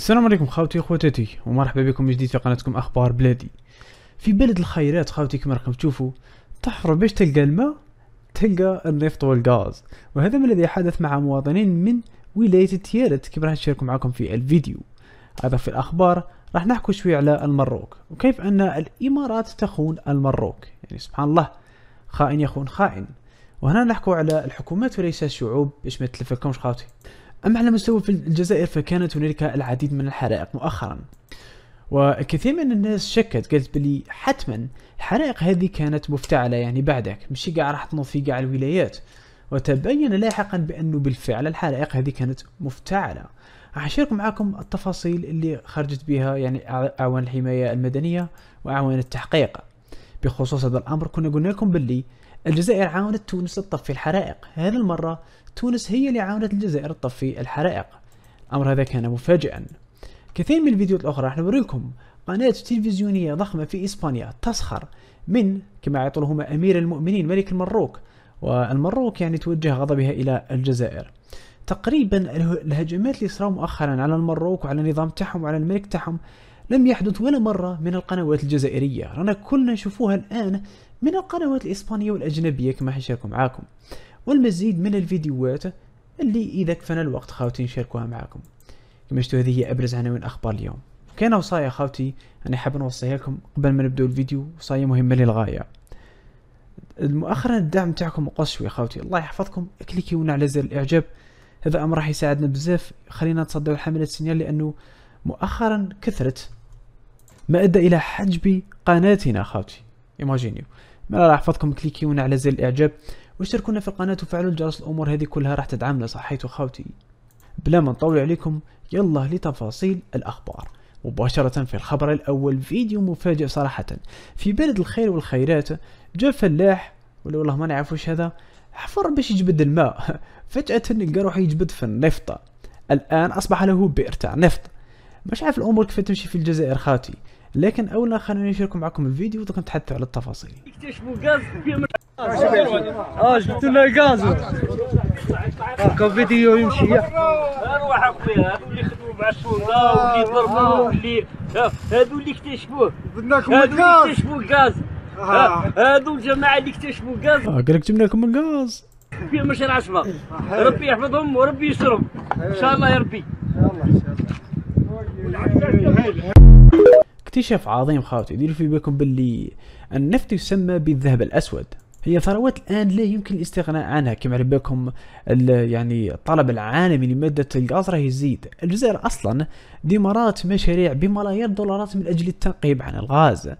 السلام عليكم خاوتي وخواتاتي ومرحبا بكم من جديد في قناتكم اخبار بلادي في بلد الخيرات خاوتي كما راكم تشوفوا تحفر باش تلقى الماء تلقى النفط والغاز وهذا ما الذي حدث مع مواطنين من ولاية تيارت كما راح نشارك معكم في الفيديو هذا في الاخبار راح نحكي شوي على المروك وكيف ان الامارات تخون المروك يعني سبحان الله خائن يخون خائن وهنا نحكو على الحكومات وليس الشعوب باش ما تلفكمش خاوتي أما على مستوى في الجزائر فكانت هنالك العديد من الحرائق مؤخرا وكثير من الناس شكت قالت بلي حتما الحرائق هذه كانت مفتعلة يعني بعدك مشي قاع راح تنوض في قاع الولايات وتبين لاحقا بأنه بالفعل الحرائق هذه كانت مفتعلة راح أشارك معكم التفاصيل اللي خرجت بها يعني أعوان الحماية المدنية وأعوان التحقيق بخصوص هذا الأمر كنا قلنا لكم بلي الجزائر عاونت تونس لتطفي الحرائق هذه المرة تونس هي اللي عاونت الجزائر تطفي الحرائق الأمر هذا كان مفاجئا كثير من الفيديوهات الأخرى راح نوريكم قناة تلفزيونية ضخمة في إسبانيا تسخر من كما يعطلهما أمير المؤمنين ملك المروك والمروك يعني توجه غضبها إلى الجزائر تقريبا الهجمات اللي صاروا مؤخرا على المروك وعلى النظام تاعهم وعلى الملك تاعهم لم يحدث ولا مرة من القنوات الجزائرية رانا كلنا نشوفوها الآن من القنوات الإسبانية والأجنبية كما حنشاركو معاكم والمزيد من الفيديوهات اللي إذا كفانا الوقت خاوتي نشاركوها معاكم كما شفتوا هذه هي أبرز عناوين أخبار اليوم كاينه وصايا خاوتي أنا حاب نوصيها لكم قبل ما نبدأ الفيديو وصايا مهمة للغاية مؤخرا الدعم تاعكم قص شوي خاوتي الله يحفظكم كليكيونا على زر الإعجاب هذا أمر راح يساعدنا بزاف خلينا نتصدوا الحملة السينيال لأنه مؤخرا كثرت ما أدى إلى حجب قناتنا خاوتي ايماجينيو ما راح احفظكم كليكيونا على زر الاعجاب واشتركونا في القناة وفعلوا الجرس الامور هذه كلها راح تدعمنا صحيتو خاوتي بلا ما نطول عليكم يلا لتفاصيل الاخبار مباشرة في الخبر الأول فيديو مفاجئ صراحة في بلد الخير والخيرات جاء فلاح ولا والله ما نعرف هذا حفر باش يجبد الماء فجأة لقى روحه يجبد في النفط الآن أصبح له بئر تاع نفط مش عارف الأمور كيف تمشي في الجزائر خاتي لكن اولا خليني نشارككم معكم الفيديو دوك نتحدثوا على التفاصيل اكتشفوا غاز اه جبتوا لنا غاز هكا فيديو يمشي اروح اخويا هذو اللي خدموا مع الشرطه واللي ضربوا آه. واللي آه، هادو اللي اكتشفوه هادو اللي اكتشفوا الغاز آه. هادو الجماعه اللي اكتشفوا الغاز اه قال لك جبنا لكم الغاز فيهم ماشي العشمه ربي يحفظهم وربي يسترهم ان شاء الله يا ربي ان شاء الله ان شاء الله اكتشاف عظيم خاوتي ديروا في بالكم باللي النفط يسمى بالذهب الأسود هي ثروات الآن لا يمكن الاستغناء عنها كما على بالكم يعني الطلب العالمي لمادة الغاز راه يزيد الجزائر أصلا دمرات مشاريع بملايير الدولارات من أجل التنقيب عن الغاز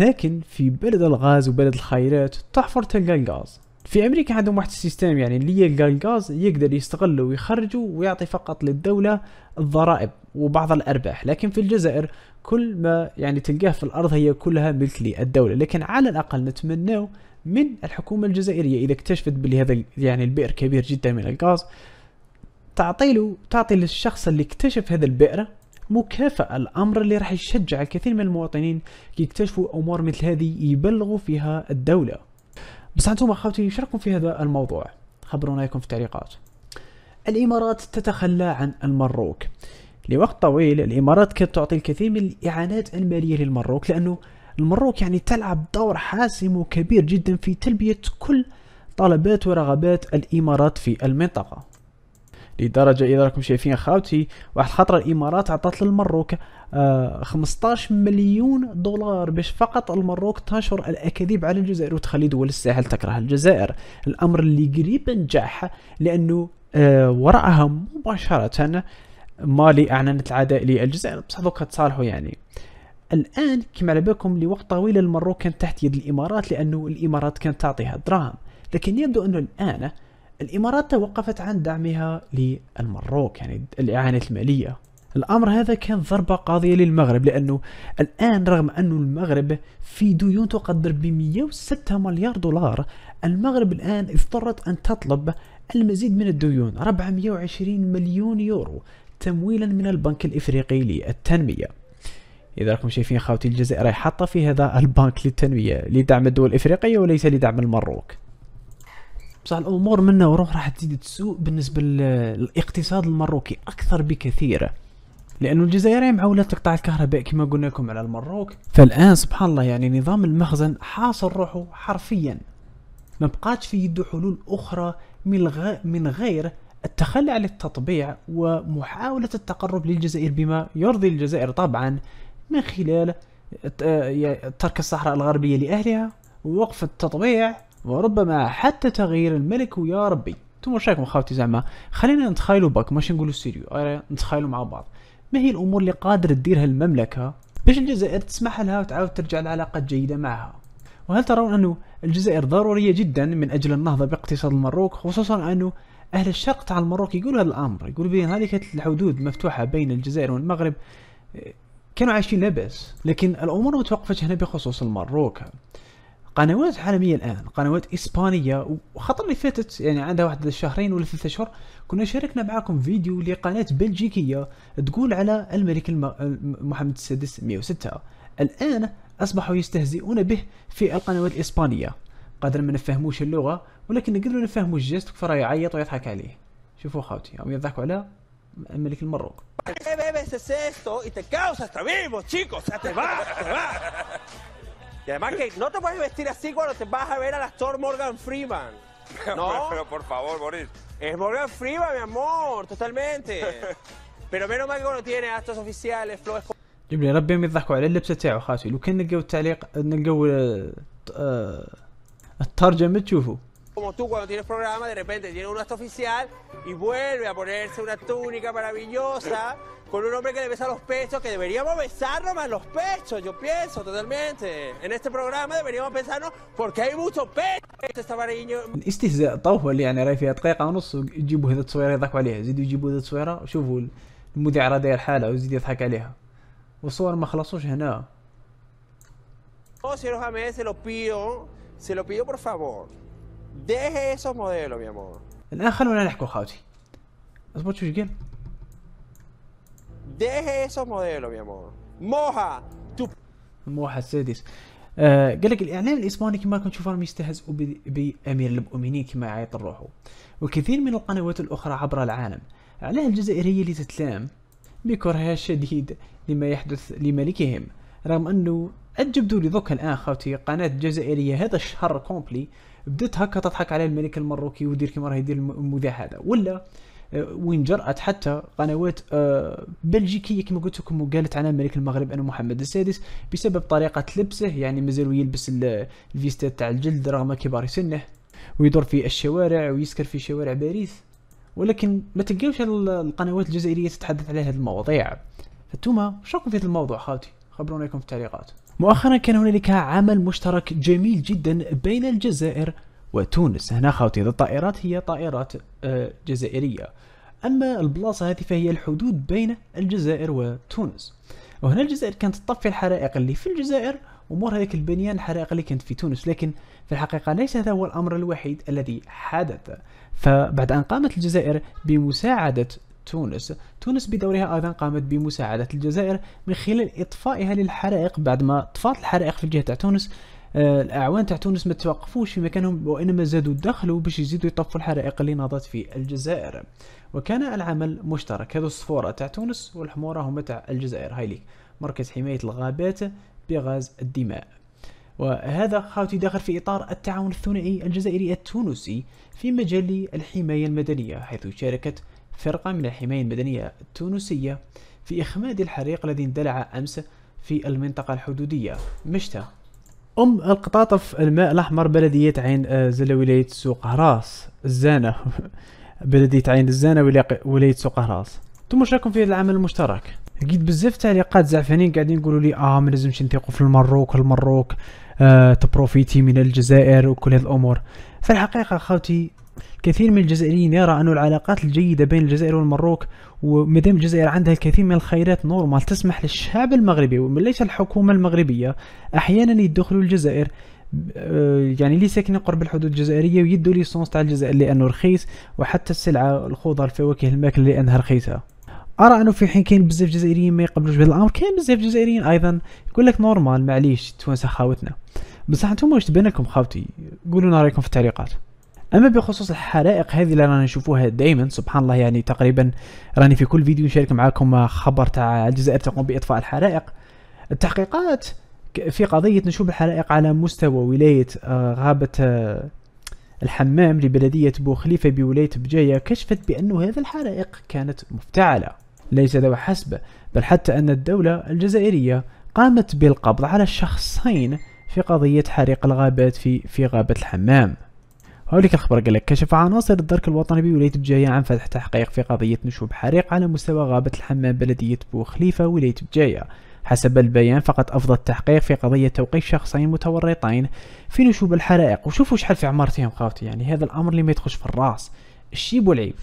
لكن في بلد الغاز وبلد الخيرات تحفر تلقى الغاز في امريكا عندهم واحد السيستم يعني اللي يلقى الغاز يقدر يستغله ويخرجه ويعطي فقط للدوله الضرائب وبعض الارباح لكن في الجزائر كل ما يعني تلقاه في الارض هي كلها ملك للدوله لكن على الاقل نتمناو من الحكومه الجزائريه اذا اكتشفت بلي هذا يعني البئر كبير جدا من الغاز تعطي له تعطي للشخص اللي اكتشف هذا البئر مكافأة الأمر اللي راح يشجع الكثير من المواطنين يكتشفوا أمور مثل هذه يبلغوا فيها الدولة بس انتم اخوتي ايش رايكم في هذا الموضوع؟ خبرونا اياكم في التعليقات. الامارات تتخلى عن المروك. لوقت طويل الامارات كانت تعطي الكثير من الاعانات الماليه للمروك لانه المروك يعني تلعب دور حاسم وكبير جدا في تلبيه كل طلبات ورغبات الامارات في المنطقه. لدرجه اذا راكم شايفين خاوتي واحد الخطره الامارات عطات للمروك 15 مليون دولار باش فقط المروك تنشر الاكاذيب على الجزائر وتخلي دول الساحل تكره الجزائر الامر اللي قريب نجاح لانه آه، وراءها مباشره مالي اعلنت العداء للجزائر بصح دوكا تصالحوا يعني الان كما على بالكم لوقت طويل المروك كانت تحت يد الامارات لانه الامارات كانت تعطيها دراهم لكن يبدو انه الان الامارات توقفت عن دعمها للمروك يعني الاعانه الماليه الامر هذا كان ضربه قاضيه للمغرب لانه الان رغم أن المغرب في ديون تقدر ب 106 مليار دولار المغرب الان اضطرت ان تطلب المزيد من الديون 420 مليون يورو تمويلا من البنك الافريقي للتنميه اذا راكم شايفين خاوتي الجزائر حاطه في هذا البنك للتنميه لدعم الدول الافريقيه وليس لدعم المروك بصح الامور منا وروح راح تزيد تسوء بالنسبه للاقتصاد المروكي اكثر بكثير لانه الجزائريين معولات تقطع الكهرباء كما قلنا لكم على المروك فالان سبحان الله يعني نظام المخزن حاصر روحه حرفيا ما بقاتش في يده حلول اخرى من غ... من غير التخلي عن التطبيع ومحاولة التقرب للجزائر بما يرضي الجزائر طبعا من خلال ترك الصحراء الغربية لأهلها ووقف التطبيع وربما حتى تغيير الملك ويا ربي انتم واش رايكم خاوتي زعما خلينا نتخايلوا باك ماشي نقولوا سيريو نتخايلوا مع بعض ما هي الامور اللي قادر تديرها المملكه باش الجزائر تسمح لها وتعاود ترجع لعلاقات جيده معها وهل ترون انه الجزائر ضروريه جدا من اجل النهضه باقتصاد المروك خصوصا انه اهل الشرق تاع المروك يقولوا هذا الامر يقولوا بان هذه الحدود المفتوحه بين الجزائر والمغرب كانوا عايشين لاباس لكن الامور ما توقفتش هنا بخصوص المروك قنوات عالميه الان قنوات اسبانيه اللي فاتت يعني عندها واحد الشهرين ولا ثلاثة اشهر كنا شاركنا معكم فيديو لقناه بلجيكيه تقول على الملك الم... محمد السادس 106 الان اصبحوا يستهزئون به في القنوات الاسبانيه قدر ما نفهموش اللغه ولكن نقدروا نفهموا الجست كفر يعيط ويضحك عليه شوفوا خاوتي هم يضحكوا على الملك المروك Y además que no te puedes vestir así cuando te vas a ver a la actor Morgan Freeman. ¿No? pero, por favor, Boris. Es Morgan Freeman, mi amor, totalmente. pero menos mal que no tiene actos oficiales, flow جيب لي ربي ما يضحكوا على اللبسه تاعو خاصي لو كان نلقاو التعليق نلقاو الترجمه تشوفوا tú cuando tienes programa, de repente tiene un acto oficial y vuelve a ponerse una túnica maravillosa con un hombre que le besa los pechos, que deberíamos besarnos más los pechos, yo pienso totalmente. En este programa deberíamos pensarnos porque hay mucho pecho Sabariño. استهزاء طوفل يعني راه فيها دقيقة ونص يجيبوا هذا التصويره يضحكوا عليها يزيدوا يجيبوا هذا التصويره شوفوا المذيع داير حالها ويزيد يضحك عليها والصور ما خلصوش هنا. Oh, señor James, se lo pido, se lo pido por favor. Deje esos modelos, mi amor. الان خلونا نحكوا خاوتي اصبر شو قال Deje esos modelos, mi amor. Moja tu الموحى السادس آه، قال لك الاعلام الاسباني كما راكم تشوفوا يستهزئوا بامير المؤمنين كما يعيط الروح وكثير من القنوات الاخرى عبر العالم علاه الجزائريه اللي تتلام بكرهها الشديد لما يحدث لملكهم رغم انه الجبدولي دوك الان خاوتي قناه جزائريه هذا الشهر كومبلي بدات هكا تضحك على الملك المروكي ودير كيما راه يدير المذيع هذا ولا آه، وين جرأت حتى قنوات آه، بلجيكيه كما قلت لكم وقالت عن الملك المغرب انه محمد السادس بسبب طريقه لبسه يعني مازال يلبس الفيستات تاع الجلد رغم كبار سنه ويدور في الشوارع ويسكر في شوارع باريس ولكن ما تلقاوش القنوات الجزائريه تتحدث على هذه المواضيع فانتوما شكون في هذا الموضوع خالتي خبرونا لكم في التعليقات مؤخرا كان هنالك عمل مشترك جميل جدا بين الجزائر وتونس هنا خاوتي الطائرات هي طائرات آه، جزائرية أما البلاصة هذه فهي الحدود بين الجزائر وتونس وهنا الجزائر كانت تطفي الحرائق اللي في الجزائر ومور هذيك البنيان الحرائق اللي كانت في تونس لكن في الحقيقة ليس هذا هو الأمر الوحيد الذي حدث فبعد أن قامت الجزائر بمساعدة تونس تونس بدورها أيضا قامت بمساعدة الجزائر من خلال إطفائها للحرائق بعد ما طفات الحرائق في الجهة تاع تونس آه، الاعوان تاع تونس ما توقفوش في مكانهم وانما زادوا دخلوا باش يزيدوا يطفوا الحرائق اللي ناضت في الجزائر وكان العمل مشترك هذو الصفوره تاع تونس والحموره هما تاع الجزائر هايليك مركز حمايه الغابات بغاز الدماء وهذا خاوتي داخل في إطار التعاون الثنائي الجزائري التونسي في مجال الحماية المدنية حيث شاركت فرقة من الحماية المدنية التونسية في إخماد الحريق الذي اندلع أمس في المنطقة الحدودية مشتى أم القطاطف الماء الأحمر بلدية عين آه، زلة ولاية سوق هراس الزانة بلدية عين الزانة ولاية سوق هراس ثم واش في هذا العمل المشترك لقيت بزاف تعليقات زعفانين قاعدين يقولوا لي اه ما لازمش نثيقوا في المروك المروك آه تبروفيتي من الجزائر وكل هذه الامور في الحقيقه خاوتي كثير من الجزائريين يرى أن العلاقات الجيدة بين الجزائر والمروك ومدام الجزائر عندها الكثير من الخيرات نورمال تسمح للشعب المغربي وليس الحكومة المغربية أحيانا يدخلوا الجزائر آه، يعني اللي ساكنين قرب الحدود الجزائريه ويدوا ليسونس تاع الجزائر لانه رخيص وحتى السلعه الخضر الفواكه الماكله لانها رخيصه ارى انه في حين كاين بزاف جزائريين ما يقبلوش بهذا الامر كاين بزاف جزائريين ايضا يقول لك نورمال معليش التوانسه خاوتنا بصح نتوما واش تبان لكم خاوتي قولوا لنا رايكم في التعليقات اما بخصوص الحرائق هذه اللي رانا نشوفوها دائما سبحان الله يعني تقريبا راني في كل فيديو نشارك معاكم خبر تاع الجزائر تقوم باطفاء الحرائق التحقيقات في قضيه نشوب الحرائق على مستوى ولايه آه، غابه آه، الحمام لبلدية بوخليفة بولاية بجاية كشفت بأن هذه الحرائق كانت مفتعلة ليس ذو حسب بل حتى أن الدولة الجزائرية قامت بالقبض على شخصين في قضية حريق الغابات في, في غابة الحمام هوليك الخبر قال لك كشف عناصر الدرك الوطني بولاية بجاية عن فتح تحقيق في قضية نشوب حريق على مستوى غابة الحمام بلدية بوخليفة ولاية بجاية حسب البيان فقد أفضى التحقيق في قضية توقيف شخصين متورطين في نشوب الحرائق وشوفوا شحال في عمارتهم خاوتي يعني هذا الأمر اللي ما يدخلش في الراس الشيب والعيب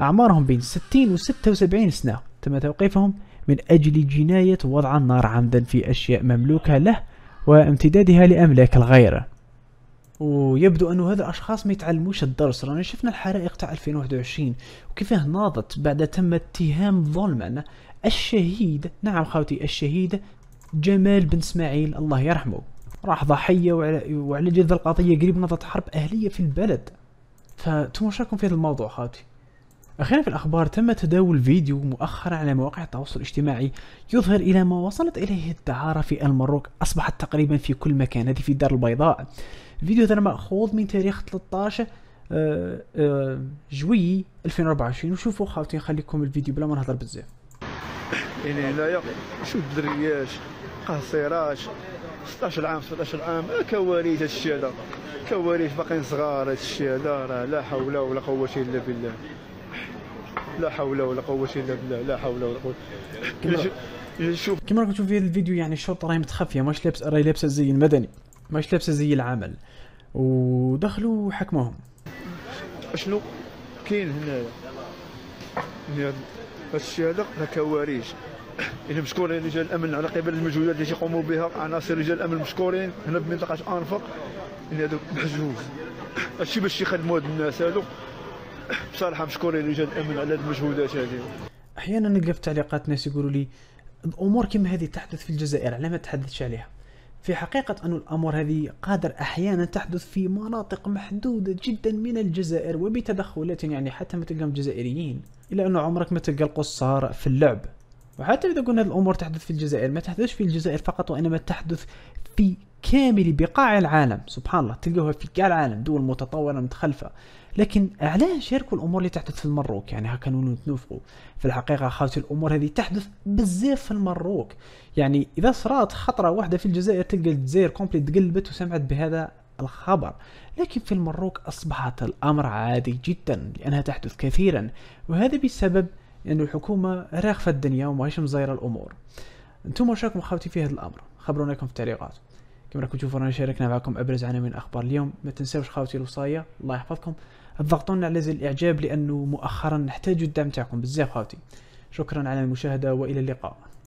أعمارهم بين 60 و 76 سنة تم توقيفهم من أجل جناية وضع النار عمدا في أشياء مملوكة له وامتدادها لأملاك الغير ويبدو انه هذا الاشخاص ما يتعلموش الدرس رانا شفنا الحرائق تاع 2021 وكيفاه ناضت بعد تم اتهام ظلما الشهيد نعم خاوتي الشهيد جمال بن اسماعيل الله يرحمه راح ضحيه وعلى, وعلى جذر القضيه قريب نضت حرب اهليه في البلد فانتم راكم في هذا الموضوع خاوتي أخيرا في الأخبار تم تداول فيديو مؤخرا على مواقع التواصل الاجتماعي يظهر إلى ما وصلت إليه الدعارة في المروك أصبحت تقريبا في كل مكان هذه في الدار البيضاء فيديو هذا مأخوذ من تاريخ 13 آه، آه، جوي 2024 وشوفوا خاوتي نخليكم الفيديو بلا ما نهضر بزاف يعني هنايا شوف الدرياش قصيراش 16 عام 17 عام كواليس هادشي هذا كواليس باقيين صغار هادشي هذا راه لا حول ولا قوه الا بالله لا حول ولا قوه الا بالله لا حول ولا قوه شوف كما راكم تشوفوا في هذا الفيديو يعني الشرطه راهي متخفيه ماش لابسه راهي لابسه زي المدني ماش لابسه زي العمل ودخلوا وحكموهم شنو كاين هنايا هنا هادشي هذا راه كواريش يعني مشكورين يعني رجال الامن على قبل المجهودات اللي يقوموا بها عناصر رجال الامن مشكورين هنا بمنطقه انفق يعني هذوك محجوز هادشي باش يخدموا هاد الناس هادو بصراحه مشكورين اللي امن الامن على المجهودات هذه احيانا نلقى في التعليقات ناس يقولوا لي الامور كما هذه تحدث في الجزائر على ما تحدثش عليها في حقيقة أن الأمور هذه قادر أحيانا تحدث في مناطق محدودة جدا من الجزائر وبتدخلات يعني حتى ما تلقاهم جزائريين إلا أنه عمرك ما تلقى القصار في اللعب وحتى إذا قلنا الأمور تحدث في الجزائر ما تحدثش في الجزائر فقط وإنما تحدث في كامل بقاع العالم سبحان الله تلقاوها في كاع العالم دول متطوره متخلفه لكن علاه شاركوا الامور اللي تحدث في المروك يعني هكا نولوا نتنوفقوا في الحقيقه خاوتي الامور هذه تحدث بزاف في المروك يعني اذا صرات خطره واحده في الجزائر تلقى الجزائر كومبلي تقلبت وسمعت بهذا الخبر لكن في المروك اصبحت الامر عادي جدا لانها تحدث كثيرا وهذا بسبب ان يعني الحكومه راخفه الدنيا وماهيش مزايره الامور انتم واش راكم خاوتي في هذا الامر خبرونا لكم في التعليقات كما راكم تشوفوا رانا شاركنا معكم ابرز عناوين الاخبار اليوم ما تنساوش خاوتي الوصايه الله يحفظكم تضغطوا على زر الاعجاب لانه مؤخرا نحتاج الدعم تاعكم بزاف خاوتي شكرا على المشاهده والى اللقاء